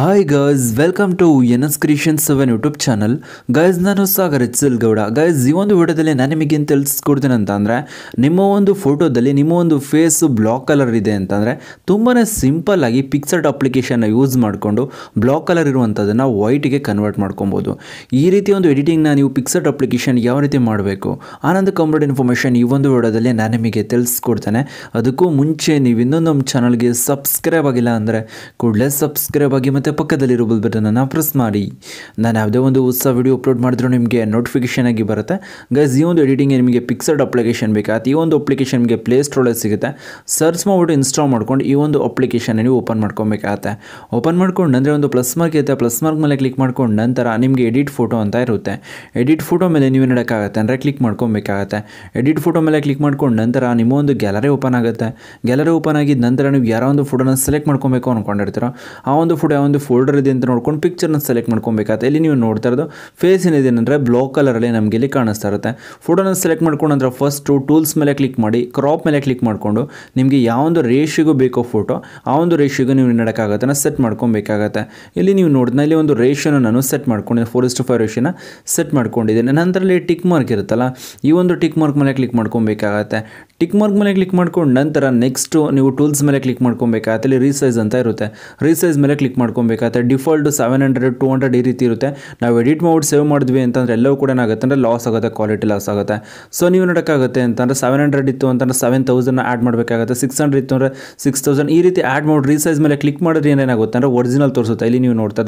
hi guys welcome to N S creation seven YouTube channel guys ನಾನು Sagar Gowda guys ಈ ಒಂದು ವಿಡಿಯೋದಲ್ಲಿ ನಾನು ನಿಮಗೆ ಏನು ತಿಳಿಸ್ಕೊಡ್ತೀನಿ ಅಂತ ಅಂದರೆ ನಿಮ್ಮ ಒಂದು ಫೋಟೋದಲ್ಲಿ ನಿಮ್ಮ ಒಂದು ಫೇಸು ಬ್ಲಾಕ್ ಕಲರ್ ಇದೆ ಅಂತಂದರೆ ತುಂಬಾ ಸಿಂಪಲ್ಲಾಗಿ ಪಿಕ್ಸಡ್ ಅಪ್ಲಿಕೇಶನ್ನ ಯೂಸ್ ಮಾಡಿಕೊಂಡು ಬ್ಲಾಕ್ ಕಲರ್ ಇರುವಂಥದ್ದನ್ನು ವೈಟಿಗೆ ಕನ್ವರ್ಟ್ ಮಾಡ್ಕೊಬೋದು ಈ ರೀತಿ ಒಂದು ಎಡಿಟಿಂಗ್ನ ನೀವು ಪಿಕ್ಸಡ್ ಅಪ್ಲಿಕೇಶನ್ ಯಾವ ರೀತಿ ಮಾಡಬೇಕು ಆನಂದ ಕಂಪ್ಲೀಟ್ ಇನ್ಫಾರ್ಮೇಷನ್ ಈ ಒಂದು ವಿಡಿಯೋದಲ್ಲಿ ನಾನು ನಿಮಗೆ ತಿಳಿಸ್ಕೊಡ್ತೇನೆ ಅದಕ್ಕೂ ಮುಂಚೆ ನೀವು ಇನ್ನೊಂದು ನಮ್ಮ ಚಾನಲ್ಗೆ ಸಬ್ಸ್ಕ್ರೈಬ್ ಆಗಿಲ್ಲ ಅಂದರೆ ಕೂಡಲೇ ಸಬ್ಸ್ಕ್ರೈಬ್ ಆಗಿ ಮತ್ತು ಮತ್ತು ಪಕ್ಕದಲ್ಲಿರೋ ಬಲ್ ಬಟನನ್ನು ಪ್ರೆಸ್ ಮಾಡಿ ನಾನು ಯಾವುದೇ ಒಂದು ಹೊಸ ವಿಡಿಯೋ ಅಪ್ಲೋಡ್ ಮಾಡಿದ್ರೂ ನಿಮಗೆ ನೋಟಿಫಿಕೇಷನ್ ಆಗಿ ಬರುತ್ತೆ ಗೈಸ್ ಈ ಒಂದು ಎಡಿಟಿಂಗ್ ನಿಮಗೆ ಪಿಕ್ಸರ್ಡ್ ಅಪ್ಲಿಕೇಶನ್ ಬೇಕಾಗುತ್ತೆ ಈ ಒಂದು ಅಪ್ಲಿಕೇಶನ್ ನಿಮಗೆ ಪ್ಲೇ ಸ್ಟೋರಲ್ಲಿ ಸಿಗುತ್ತೆ ಸರ್ಚ್ ಮಾಡಿಬಿಟ್ಟು ಇನ್ಸ್ಟಾಲ್ ಮಾಡ್ಕೊಂಡು ಈ ಒಂದು ಅಪ್ಲಿಕೇಶನ್ ನೀವು ಓಪನ್ ಮಾಡ್ಕೊಬೇಕಾಗತ್ತೆ ಓಪನ್ ಮಾಡ್ಕೊಂಡು ಅಂದರೆ ಒಂದು ಪ್ಲಸ್ ಮಾರ್ಕ್ ಇರುತ್ತೆ ಪ್ಲಸ್ ಮಾರ್ಕ್ ಮೇಲೆ ಕ್ಲಿಕ್ ಮಾಡ್ಕೊಂಡು ನಂತರ ನಿಮಗೆ ಎಡಿಟ್ ಫೋಟೋ ಅಂತ ಇರುತ್ತೆ ಎಡಿಟ್ ಫೋಟೋ ಮೇಲೆ ನೀವು ನೋಡೋಕ್ಕಾಗತ್ತೆ ಅಂದರೆ ಕ್ಲಿಕ್ ಮಾಡ್ಕೊಬೇಕಾಗತ್ತೆ ಎಡಿಟ್ ಫೋಟೋ ಮೇಲೆ ಕ್ಲಿಕ್ ಮಾಡ್ಕೊಂಡು ನಂತರ ನಿಮ್ಮ ಒಂದು ಗ್ಯಾಲರಿ ಓಪನ್ ಆಗುತ್ತೆ ಗ್ಯಾಲರಿ ಓಪನ್ ಆಗಿದ ನಂತರ ನೀವು ಯಾರೋ ಒಂದು ಫೋಟೋನ ಸೆಲೆಕ್ಟ್ ಮಾಡ್ಕೊಬೇಕು ಅಂದ್ಕೊಂಡಿರ್ತೀರೋ ಆ ಒಂದು ಫೋಟೋ ಒಂದು ಫೋಲ್ಡರ್ ಇದೆ ಅಂತ ನೋಡ್ಕೊಂಡು ಪಿಕ್ಚರ್ನ ಸೆಲೆಕ್ಟ್ ಮಾಡ್ಕೊಬೇಕಾಗುತ್ತೆ ಇಲ್ಲಿ ನೀವು ನೋಡ್ತಾ ಇರೋದು ಫೇಸ್ ಏನಿದೆ ಅಂದರೆ ಬ್ಲೋ ಕಲರಲ್ಲಿ ನಮಗೆ ಇಲ್ಲಿ ಕಾಣಿಸ್ತಾ ಇರುತ್ತೆ ಫೋಟೋನ ಸೆಲೆಕ್ಟ್ ಮಾಡ್ಕೊಂಡು ಅಂದರೆ ಫಸ್ಟು ಟೂಲ್ಸ್ ಮೇಲೆ ಕ್ಲಿಕ್ ಮಾಡಿ ಕ್ರಾಪ್ ಮೇಲೆ ಕ್ಲಿಕ್ ಮಾಡಿಕೊಂಡು ನಿಮಗೆ ಯಾವೊಂದು ರೇಷಿಗೂ ಬೇಕೋ ಫೋಟೋ ಆ ಒಂದು ರೇಷಿಗೂ ನೀವು ನಡಕ್ಕಾಗತ್ತೆ ಸೆಟ್ ಮಾಡ್ಕೊಬೇಕಾಗತ್ತೆ ಇಲ್ಲಿ ನೀವು ನೋಡಿದ್ನ ಇಲ್ಲಿ ಒಂದು ರೇಷಿಯೋನ ನಾನು ಸೆಟ್ ಮಾಡ್ಕೊಂಡು ಫೋರ್ ಇಸ್ಟು ಫೈವ್ ರೇಷನ್ ಸೆಟ್ ಮಾಡ್ಕೊಂಡಿದ್ದೇನೆ ನಂತರಲ್ಲಿ ಟಿಕ್ ಮಾರ್ಕ್ ಇರುತ್ತಲ್ಲ ಈ ಒಂದು ಟಿಕ್ ಮಾರ್ಕ್ ಮೇಲೆ ಕ್ಲಿಕ್ ಮಾಡ್ಕೊಬೇಕಾಗತ್ತೆ ಟಿಕ್ ಮಾರ್ಕ್ ಮೇಲೆ ಕ್ಲಿಕ್ ಮಾಡ್ಕೊಂಡು ನಂತರ ನೆಕ್ಸ್ಟು ನೀವು ಟೂಲ್ಸ್ ಮೇಲೆ ಕ್ಲಿಕ್ ಮಾಡ್ಕೊಬೇಕಾಗತ್ತೆ ಇಲ್ಲಿ ರೀಸೈಸ್ ಅಂತ ಇರುತ್ತೆ ರೀಸೈಸ್ ಮೇಲೆ ಕ್ಲಿಕ್ ಮಾಡ್ಕೊಬೇಕು ಬೇಕಾಗುತ್ತೆ default seven hundred to hundred ಈ ರೀತಿ ಇರುತ್ತೆ ನಾವು ಎಡಿಟ್ ಮಾಡಿ ಸೇವ್ ಮಾಡಿದ್ವಿ ಅಂತಂದರೆ ಎಲ್ಲವೂ ಕೂಡ ಏನಾಗುತ್ತೆ ಅಂದರೆ ಲಾಸ್ ಆಗುತ್ತೆ ಕ್ವಾಲಿಟಿ ಲಾಸ್ ಆಗುತ್ತೆ ಸೊ ನೀವು ನೋಡೋಕ್ಕಾಗುತ್ತೆ ಅಂತಂದರೆ ಸೆವೆನ್ ಹಂಡ್ರೆಡ್ ಇತ್ತು ಅಂತಂದರೆ ಸೆವೆನ್ ತೌಸಂಡ್ ಆ್ಯಡ್ ಮಾಡಬೇಕಾಗುತ್ತೆ ಸಿಕ್ಸ್ ಹಂಡ್ರೆಡ್ ಇತ್ತು ಅಂದರೆ ಸಿಕ್ಸ್ ತೌಸಂಡ್ ಈ ರೀತಿ ಆ್ಯಡ್ ಮಾಡಿ ರೀಸೈಸ್ ಮೇಲೆ ಕ್ಲಿಕ್ ಮಾಡಿದ್ರೆ ಏನೇನಾಗುತ್ತೆ ಅಂದರೆ ಒರಿಜಿನಲ್ ತೋರಿಸುತ್ತೆ ಇಲ್ಲಿ ನೀವು ನೋಡ್ತಾ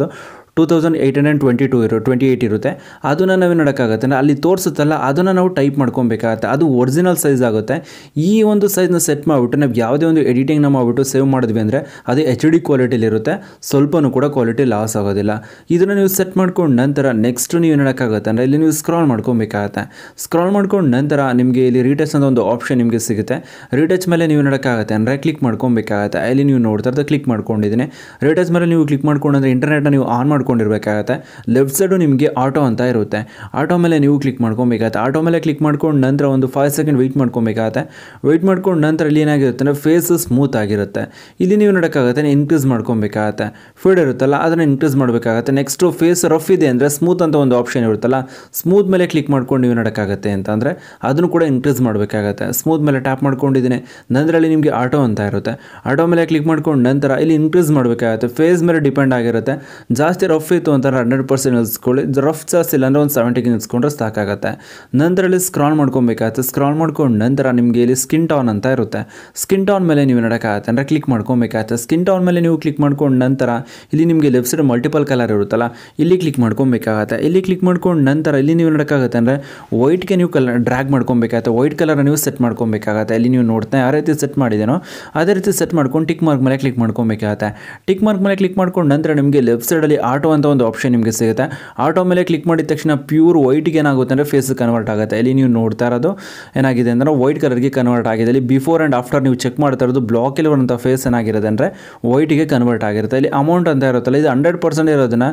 two thousand eight hundred twenty two ಇರೋ ಟ್ವೆಂಟಿ ಏಯ್ಟ್ ಇರುತ್ತೆ ಅದನ್ನು ನಾವೇನು ಅಂದರೆ ಅಲ್ಲಿ ತೋರಿಸುತ್ತಲ್ಲ ಅದನ್ನು ನಾವು ಟೈಪ್ ಮಾಡ್ಕೊಬೇಕಾಗತ್ತೆ ಅದು ಒರಿಜಿನಲ್ ಸೈಜ್ ಆಗುತ್ತೆ ಈ ಒಂದು ಸೈಜ್ನ ಸೆಟ್ ಮಾಡಿಬಿಟ್ಟು ನಾವು ಯಾವುದೇ ಒಂದು ಎಡಿಟಿಂಗ್ನ ಮಾಡಿಬಿಟ್ಟು ಸೇವ್ ಮಾಡಿದ್ವಿ ಅಂದರೆ ಅದು ಎಚ್ ಡಿ ಕ್ವಾಲಿಟಿಲಿರುತ್ತೆ ಸ್ವಲ್ಪನೂ ಕೂಡ ಕ್ವಾಲಿಟಿ ಲಾಸ್ ಆಗೋದಿಲ್ಲ ಇದನ್ನು ನೀವು ಸೆಟ್ ಮಾಡ್ಕೊಂಡು ನಂತರ ನೆಕ್ಸ್ಟ್ ನೀವು ಏನು ಅಂದರೆ ಇಲ್ಲಿ ನೀವು ಸ್ಕ್ರಾಲ್ ಮಾಡ್ಕೊಬೇಕಾಗತ್ತೆ ಸ್ಕ್ರಾಲ್ ಮಾಡ್ಕೊಂಡು ನಂತರ ನಿಮಗೆ ಇಲ್ಲಿ ರೀಟಚ್ ಅಂತ ಒಂದು ಆಪ್ಷನ್ ನಿಮಗೆ ಸಿಗುತ್ತೆ ರೀಟಚ್ ಮೇಲೆ ನೀವು ನೋಡೋಕ್ಕಾಗತ್ತೆ ಅಂದರೆ ಕ್ಲಿಕ್ ಮಾಡ್ಕೊಬೇಕಾಗತ್ತೆ ಅಲ್ಲಿ ನೀವು ನೋಡ್ತಾ ಇರ್ತದೆ ಕ್ಲಿಕ್ ಮಾಡ್ಕೊಂಡಿದ್ದೀನಿ ರೀಟಚ್ ಮೇಲೆ ನೀವು ಕ್ಲಿಕ್ ಅಂದರೆ ಇಂಟರ್ನೆಟ್ನ ನೀವು ಆನ್ ಮಾಡಿ ಮಾಡ್ಕೊಂಡಿರ್ಬೇಕಾಗತ್ತೆ ಲೆಫ್ಟ್ ಸೈಡು ನಿಮಗೆ ಆಟೋ ಅಂತ ಇರುತ್ತೆ ಆಟೋ ಮೇಲೆ ನೀವು ಕ್ಲಿಕ್ ಮಾಡ್ಕೊಬೇಕಾಗತ್ತೆ ಆಟೋ ಮೇಲೆ ಕ್ಲಿಕ್ ಮಾಡ್ಕೊಂಡು ನಂತರ ಒಂದು ಫೈವ್ ಸೆಕೆಂಡ್ ವೆಯ್ಟ್ ಮಾಡ್ಕೊಬೇಕಾಗತ್ತೆ ವೆಯ್ಟ್ ಮಾಡ್ಕೊಂಡು ನಂತರ ಇಲ್ಲಿ ಏನಾಗಿರುತ್ತೆ ಅಂದರೆ ಫೇಸ್ ಸ್ಮೂತ್ ಆಗಿರುತ್ತೆ ಇಲ್ಲಿ ನೀವು ನೋಡೋಕ್ಕಾಗತ್ತೆ ಇನ್ಕ್ರೀಸ್ ಮಾಡ್ಕೊಬೇಕಾಗತ್ತೆ ಫೀಡ್ ಇರುತ್ತಲ್ಲ ಅದನ್ನು ಇನ್ಕ್ರೀಸ್ ಮಾಡಬೇಕಾಗತ್ತೆ ನೆಕ್ಸ್ಟು ಫೇಸ್ ರಫ್ ಇದೆ ಅಂದರೆ ಸ್ಮೂತ್ ಅಂತ ಒಂದು ಆಪ್ಷನ್ ಇರುತ್ತಲ್ಲ ಸ್ಮೂತ್ ಮೇಲೆ ಕ್ಲಿಕ್ ಮಾಡ್ಕೊಂಡು ನೀವು ನೋಡೋಕ್ಕಾಗತ್ತೆ ಅಂತ ಅಂದರೆ ಅದನ್ನು ಕೂಡ ಇನ್ಕ್ರೀಸ್ ಮಾಡಬೇಕಾಗತ್ತೆ ಸ್ಮೂತ್ ಮೇಲೆ ಟ್ಯಾಪ್ ಮಾಡ್ಕೊಂಡಿದ್ದೀನಿ ನಂತರ ಅಲ್ಲಿ ನಿಮಗೆ ಆಟೋ ಅಂತ ಇರುತ್ತೆ ಆಟೋ ಮೇಲೆ ಕ್ಲಿಕ್ ಮಾಡ್ಕೊಂಡು ನಂತರ ಇಲ್ಲಿ ಇನ್ಕ್ರೀಸ್ ಮಾಡಬೇಕಾಗತ್ತೆ ಫೇಸ್ ಮೇಲೆ ಡಿಪೆಂಡ್ ಆಗಿರುತ್ತೆ ಜಾಸ್ತಿ ರಫ್ ಇತ್ತು ಅಂತಂದರೆ ಹಂಡ್ರೆಡ್ ಪರ್ಸೆಂಟ್ ನಿಲ್ಸ್ಕೊಳ್ಳಿ ರಫ್ ಜಾಸ್ತಿ ಅಂದರೆ ಒಂದು ಸೆವೆಂಟಿಗೆ ನಿಲ್ಸ್ಕೊಂಡ್ರೆ ಸಾಕಾಗುತ್ತೆ ನಂತರಲ್ಲಿ ಸ್ಕ್ರಾಲ್ ಮಾಡ್ಕೊಬೇಕಾಗುತ್ತೆ ಸ್ಕ್ರಾಲ್ ಮಾಡ್ಕೊಂಡು ನಂತರ ನಿಮಗೆ ಇಲ್ಲಿ ಸ್ಕಿನ್ ಟಾನ್ ಅಂತ ಇರುತ್ತೆ ಸ್ಕಿನ್ ಟಾನ್ ಮೇಲೆ ನೀವು ನಡೋಕ್ಕಾಗತ್ತೆ ಅಂದರೆ ಕ್ಲಿಕ್ ಮಾಡ್ಕೊಬೇಕಾಗುತ್ತೆ ಸ್ಕಿನ್ ಟಾನ್ ಮೇಲೆ ನೀವು ಕ್ಲಿಕ್ ಮಾಡ್ಕೊಂಡು ನಂತರ ಇಲ್ಲಿ ನಿಮಗೆ ಲೆಫ್ಟ್ ಸೈಡ್ ಮಲ್ಟಿಪಲ್ ಕಲರ್ ಇರುತ್ತಲ್ಲ ಇಲ್ಲಿ ಕ್ಲಿಕ್ ಮಾಡ್ಕೊಬೇಕಾಗತ್ತೆ ಇಲ್ಲಿ ಕ್ಲಿಕ್ ಮಾಡ್ಕೊಂಡು ನಂತರ ಇಲ್ಲಿ ನೀವು ನಡೋಕ್ಕಾಗತ್ತೆ ಅಂದರೆ ವೈಟ್ಗೆ ನೀವು ಕಲರ್ ಡ್ರ್ಯಾಗ್ ಮಾಡ್ಕೊಬೇಕಾಗತ್ತೆ ವೈಟ್ ಕಲರ್ ನೀವು ಸೆಟ್ ಮಾಡ್ಕೊಬೇಕಾಗತ್ತೆ ಇಲ್ಲಿ ನೀವು ನೋಡ್ತಾ ಯಾವ ರೀತಿ ಸೆಟ್ ಮಾಡಿದೇನೋ ಅದೇ ರೀತಿ ಸೆಟ್ ಮಾಡ್ಕೊಂಡು ಟಿಕ್ ಮಾರ್ಕ್ ಮೇಲೆ ಕ್ಲಿಕ್ ಮಾಡ್ಕೊಬೇಕಾಗತ್ತೆ ಟಿಕ್ ಮಾರ್ಕ್ ಮೇಲೆ ಕ್ಲಿಕ್ ಮಾಡ್ಕೊಂಡು ನಂತರ ನಿಮಗೆ ಲೆಫ್ಟ್ ಸೈಡಲ್ಲಿ ಆರ್ಟ್ ಆಟೋ ಅಂತ ಒಂದು ಆಪ್ಷನ್ ನಿಮಗೆ ಸಿಗುತ್ತೆ ಆಟೋ ಮೇಲೆ ಕ್ಲಿಕ್ ಮಾಡಿದ ತಕ್ಷಣ ಪ್ಯೂರ್ ವೈಟ್ಗೆ ಏನಾಗುತ್ತೆ ಅಂದರೆ ಫೇಸ್ ಕನ್ವರ್ಟ್ ಆಗುತ್ತೆ ಇಲ್ಲಿ ನೀವು ನೋಡ್ತಾ ಇರೋದು ಏನಾಗಿದೆ ಅಂದರೆ ವೈಟ್ ಕಲರ್ಗೆ ಕನ್ವರ್ಟ್ ಆಗಿದೆ ಇಲ್ಲಿ ಬಿಫೋರ್ ಆ್ಯಂಡ್ ಆಫ್ಟರ್ ನೀವು ಚೆಕ್ ಮಾಡ್ತಾ ಇರೋದು ಬ್ಲಾಕಲ್ಲಿ ಬರುವಂಥ ಫೇಸ್ ಏನಾಗಿರುತ್ತೆ ಅಂದರೆ ವೈಟ್ಗೆ ಕನ್ವರ್ಟ್ ಆಗಿರುತ್ತೆ ಇಲ್ಲಿ ಅಮೌಂಟ್ ಅಂತ ಇರುತ್ತಲ್ಲ ಇದು ಹಂಡ್ರೆಡ್ ಪರ್ಸೆಂಟ್ ಇರೋದನ್ನ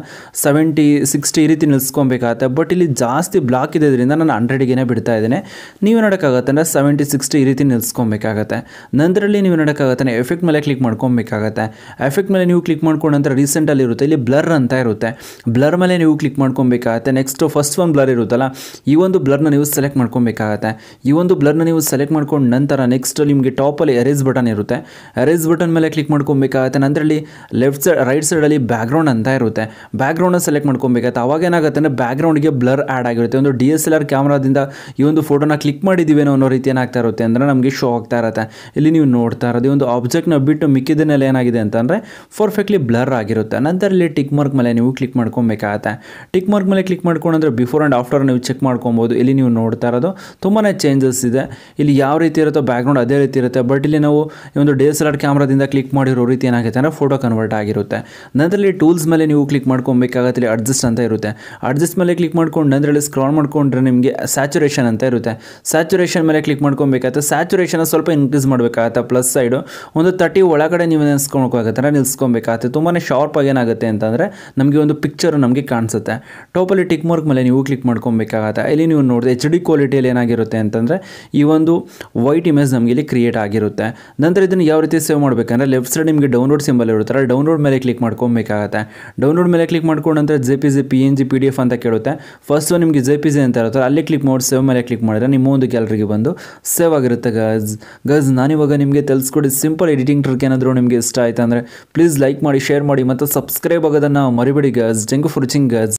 ಸೆವೆಂಟಿ ಸಿಕ್ಸ್ಟಿ ಈ ರೀತಿ ನಿಲ್ಸ್ಕೊಬೇಕಾಗುತ್ತೆ ಬಟ್ ಇಲ್ಲಿ ಜಾಸ್ತಿ ಬ್ಲಾಕ್ ಇದ್ರಿಂದ ನಾನು ಹಂಡ್ರೆಡ್ಗೇನೆ ಬಿಡ್ತಾ ಇದ್ದೀನಿ ನೀವು ನೋಡೋಕ್ಕಾಗುತ್ತೆ ಅಂದರೆ ಸೆವೆಂಟಿ ಸಿಕ್ಸ್ಟಿ ಈ ರೀತಿ ನಿಲ್ಸ್ಕೊಬೇಕಾಗತ್ತೆ ನಂತರಲ್ಲಿ ನೀವು ನೋಡೋಕ್ಕಾಗತ್ತೆ ಎಫೆಕ್ಟ್ ಮೇಲೆ ಕ್ಲಿಕ್ ಮಾಡ್ಕೊಬೇಕಾಗತ್ತೆ ಎಫೆಕ್ಟ್ ಮೇಲೆ ನೀವು ಕ್ಲಿಕ್ ಮಾಡ್ಕೊಂಡಂತ ರೀಸೆಂಟಲ್ಲಿ ಇರುತ್ತೆ ಇಲ್ಲಿ ಬ್ಲರ್ ಅಂತ ಇರುತ್ತೆ ಬ್ಲರ್ ಮೇಲೆ ನೀವು ಕ್ಲಿಕ್ ಮಾಡ್ಕೊಬೇಕಾಗತ್ತೆ ನೆಕ್ಸ್ಟ್ ಫಸ್ಟ್ ಒಂದು ಬ್ಲರ್ ಇರುತ್ತಲ್ಲ ಈ ಒಂದು ಬ್ಲರ್ನ ನೀವು ಸೆಲೆಕ್ಟ್ ಮಾಡ್ಕೊಬೇಕಾಗತ್ತೆ ಈ ಒಂದು ಬ್ಲರ್ನ ನೀವು ಸೆಲೆಕ್ಟ್ ಮಾಡ್ಕೊಂಡ ನಂತರ ನೆಕ್ಸ್ಟ್ ನಿಮಗೆ ಟಾಪಲ್ಲಿ ಎರೇಸ್ ಬಟನ್ ಇರುತ್ತೆ ಎರೇಸ್ ಬಟನ್ ಮೇಲೆ ಕ್ಲಿಕ್ ಮಾಡ್ಕೊಬೇಕಾಗತ್ತೆ ನಂತರಲ್ಲಿ ಲೆಫ್ಟ್ ಸೈಡ್ ರೈಟ್ ಸೈಡಲ್ಲಿ ಬ್ಯಾಕ್ಗ್ರೌಂಡ್ ಅಂತ ಇರುತ್ತೆ ಬ್ಯಾಕ್ಗ್ರೌಂಡನ್ನ ಸೆಲೆಕ್ಟ್ ಮಾಡ್ಕೊಬೇಕಾಗತ್ತೆ ಅವಾಗ ಏನಾಗುತ್ತೆ ಅಂದರೆ ಬ್ಯಾಕ್ಗ್ರೌಂಡ್ಗೆ ಬ್ಲರ್ ಆ್ಯಡ್ ಆಗಿರುತ್ತೆ ಒಂದು ಡಿ ಎಸ್ ಎಲ್ ಆರ್ ಕ್ಯಾಮ್ರಾದಿಂದ ಈ ಒಂದು ಫೋಟೋನ ಕ್ಲಿಕ್ ಮಾಡಿದ್ದೀವೇನೋ ಅನ್ನೋ ರೀತಿ ಏನಾಗ್ತಾ ಇರುತ್ತೆ ಅಂದರೆ ನಮಗೆ ಶೋ ಆಗ್ತಾ ಇರುತ್ತೆ ಇಲ್ಲಿ ನೀವು ನೋಡ್ತಾ ಇರೋದು ಒಂದು ಆಬ್ಜೆಕ್ಟ್ನ ಬಿಟ್ಟು ಮಿಕ್ಕಿದ ಮೇಲೆ ಏನಾಗಿದೆ ಅಂತಂದರೆ ಪರ್ಫೆಕ್ಟ್ಲಿ ಬ್ಲರ್ ಆಗಿರುತ್ತೆ ನಂತರ ಇಲ್ಲಿ ಟಿಕ್ ಮಾರ್ಕ್ ಮೇಲೆ ಮೇಲೆ ನೀವು ಕ್ಲಿಕ್ ಮಾಡ್ಕೊಬೇಕಾಗತ್ತೆ ಟಿಕ್ ಮಾರ್ಕ್ ಮೇಲೆ ಕ್ಲಿಕ್ ಮಾಡ್ಕೊಂಡ್ರೆ ಬಿಫೋರ್ ಆ್ಯಂಡ್ ಆಫ್ಟರ್ ನೀವು ಚೆಕ್ ಮಾಡ್ಕೊಬೋದು ಇಲ್ಲಿ ನೀವು ನೋಡ್ತಾ ಇರೋದು ತುಂಬಾ ಚೇಂಜಸ್ ಇದೆ ಇಲ್ಲಿ ಯಾವ ರೀತಿ ಇರುತ್ತೋ ಬ್ಯಾಕ್ಗ್ರೌಂಡ್ ಅದೇ ರೀತಿ ಇರುತ್ತೆ ಬಟ್ ಇಲ್ಲಿ ನಾವು ಈ ಒಂದು ಡಿ ಎಸ್ ಎಲ್ ಆರ್ ಕ್ಯಾಮ್ರಾದಿಂದ ಕ್ಲಿಕ್ ಮಾಡಿರೋ ರೀತಿ ಏನಾಗುತ್ತೆ ಅಂದರೆ ಫೋಟೋ ಕನ್ವರ್ಟ್ ಆಗಿರುತ್ತೆ ನಂತರಲ್ಲಿ ಟೂಲ್ಸ್ ಮೇಲೆ ನೀವು ಕ್ಲಿಕ್ ಮಾಡ್ಕೊಬೇಕಾಗತ್ತೆ ಇಲ್ಲಿ ಅಡ್ಜಸ್ಟ್ ಅಂತ ಇರುತ್ತೆ ಅಡ್ಜಸ್ಟ್ ಮೇಲೆ ಕ್ಲಿಕ್ ಮಾಡ್ಕೊಂಡು ನಂತರಲ್ಲಿ ಸ್ಕ್ರಾಲ್ ಮಾಡ್ಕೊಂಡ್ರೆ ನಿಮಗೆ ಸ್ಯಾಚುರೇಷನ್ ಅಂತ ಇರುತ್ತೆ ಸ್ಯಾಚುರೇಷನ್ ಮೇಲೆ ಕ್ಲಿಕ್ ಮಾಡ್ಕೊಬೇಕಾಗುತ್ತೆ ಸ್ಯಾಚುರೇಷನ್ ಸ್ವಲ್ಪ ಇನ್ಕ್ರೀಸ್ ಮಾಡಬೇಕಾಗತ್ತೆ ಪ್ಲಸ್ ಸೈಡು ಒಂದು ತರ್ಟಿ ಒಳಗಡೆ ನೀವು ನೆನೆಸ್ಕೊಬೇಕಾಗತ್ತೆ ನಿಲ್ಸ್ಕೊಬೇಕಾಗತ್ತೆ ತುಂಬಾ ಶಾರ್ಪ್ ಆಗಿ ಏನಾಗುತ್ತೆ ಅಂತಂದರೆ ನಮಗೆ ಒಂದು ಪಿಕ್ಚರು ನಮಗೆ ಕಾಣಿಸುತ್ತೆ ಟಾಪಲ್ಲಿ ಟಿಕ್ ಮಾರ್ಕ್ ಮೇಲೆ ನೀವು ಕ್ಲಿಕ್ ಮಾಡ್ಕೊಬೇಕಾಗತ್ತೆ ಇಲ್ಲಿ ನೀವು ನೋಡಿದೆ ಎಚ್ ಡಿ ಕ್ವಾಲಿಟಿಯಲ್ಲಿ ಏನಾಗಿರುತ್ತೆ ಅಂತಂದರೆ ಈ ಒಂದು ವೈಟ್ ಇಮೇಜ್ ನಮಗೆ ಇಲ್ಲಿ ಕ್ರಿಯೇಟ್ ಆಗಿರುತ್ತೆ ನಂತರ ಇದನ್ನು ಯಾವ ರೀತಿ ಸೇವ್ ಮಾಡಬೇಕಂದ್ರೆ ಲೆಫ್ಟ್ ಸೈಡ್ ನಿಮಗೆ ಡೌನ್ಲೋಡ್ ಸಿಂಬಲ್ ಇರುತ್ತಾರೆ ಡೌನ್ಲೋಡ್ ಮೇಲೆ ಕ್ಲಿಕ್ ಮಾಡ್ಕೊಬೇಕಾಗತ್ತೆ ಡೌನ್ಲೋಡ್ ಮೇಲೆ ಕ್ಲಿಕ್ ಮಾಡ್ಕೊಂಡು ನಂತರ J P G P N G P D F ಅಂತ ಕೇಳುತ್ತೆ ಫಸ್ಟು ನಿಮಗೆ ಜೆ ಪಿ ಜಿ ಅಂತ ಇರುತ್ತೆ ಅಲ್ಲಿ ಕ್ಲಿಕ್ ಮಾಡಿ ಸೇವ್ ಮೇಲೆ ಕ್ಲಿಕ್ ಮಾಡಿದ್ರೆ ನಿಮ್ಮ ಒಂದು ಗ್ಯಾಲರಿಗೆ ಬಂದು ಸೇವ್ ಆಗಿರುತ್ತೆ ಗಜ್ ಗಜ್ ನಾನಿವಾಗ ನಿಮಗೆ ತಿಳಿಸ್ಕೊಡಿ ಸಿಂಪಲ್ ಎಡಿಟಿಂಗ್ ಟ್ರಿಕ್ ಏನಾದರೂ ನಿಮಗೆ ಇಷ್ಟ ಆಯಿತು ಅಂದರೆ ಪ್ಲೀಸ್ ಲೈಕ್ ಮಾಡಿ ಶೇರ್ ಮಾಡಿ ಮತ್ತು ಸಬ್ಸ್ಕ್ರೈಬ್ ಆಗೋದನ್ನು ಮರಿ மறுபடி கேர்ள்ஸ் டெங்கு ஃபிடிச்சிங் கேர்ள்ஸ்